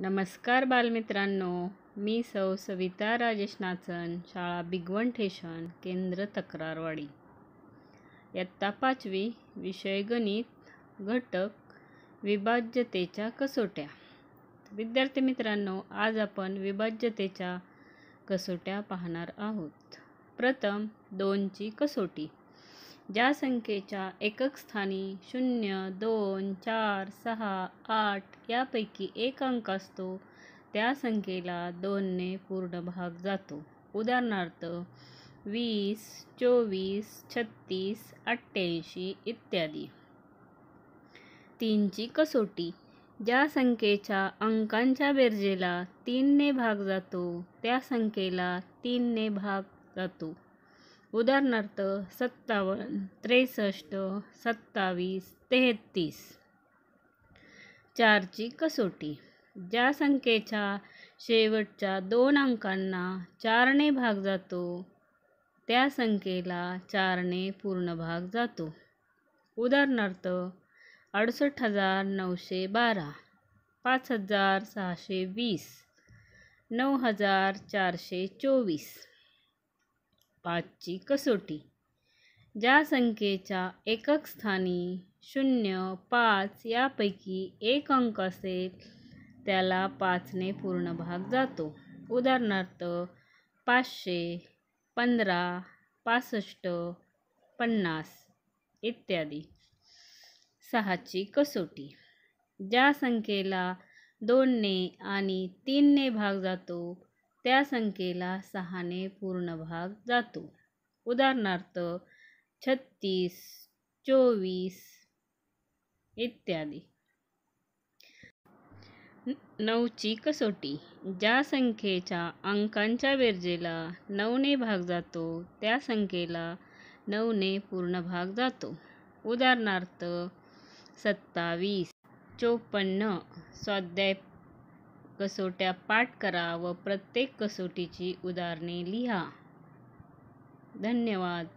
नमस्कार बालमित्रांनो मी सौ सविता राजेश नाचन शाळा बिगवण ठेशन केंद्र तक्रारवाडी इयत्ता पाचवी विषय गणित घटक विभाज्यतेच्या कसोट्या विद्यार्थी मित्रांनो आज आपण विभाज्यतेच्या कसोट्या पाहणार आहोत प्रथम दोनची कसोटी ज्या संख्येच्या एकक स्थानी शून्य दोन चार सहा आठ यापैकी एक अंक असतो त्या संख्येला दोनने पूर्ण भाग जातो उदाहरणार्थ वीस चोवीस छत्तीस अठ्ठ्याऐंशी इत्यादी तीनची कसोटी ज्या संख्येच्या अंकांच्या बेरजेला तीनने भाग जातो त्या संख्येला तीनने भाग जातो उदाहरणार्थ सत्तावन्न त्रेसष्ट सत्तावीस तेहतीस चारची कसोटी ज्या संख्येच्या शेवटच्या दोन अंकांना चारने भाग जातो त्या संख्येला चारने पूर्ण भाग जातो उदाहरणार्थ अडुसष्ट हजार नऊशे बारा पाच हजार सहाशे वीस नऊ हजार चारशे चोवीस पाचची कसोटी ज्या संख्येच्या एकक स्थानी शून्य पाच यापैकी एक अंक असेल त्याला पाचने पूर्ण भाग जातो उदाहरणार्थ पाचशे पंधरा पासष्ट पन्नास इत्यादी सहाची कसोटी ज्या संख्येला दोनने आणि तीनने भाग जातो त्या संख्येला सहाने पूर्ण भाग जातो उदाहरणार्थ छत्तीस चोवीस इत्यादी नऊची कसोटी ज्या संख्येच्या अंकांच्या बेरजेला नऊने भाग जातो त्या संख्येला नऊने पूर्ण भाग जातो उदाहरणार्थ सत्तावीस चोपन्न स्वाध्याय कसोट्या पाठ करा व प्रत्येक कसोटीची उदाहरणे लिहा धन्यवाद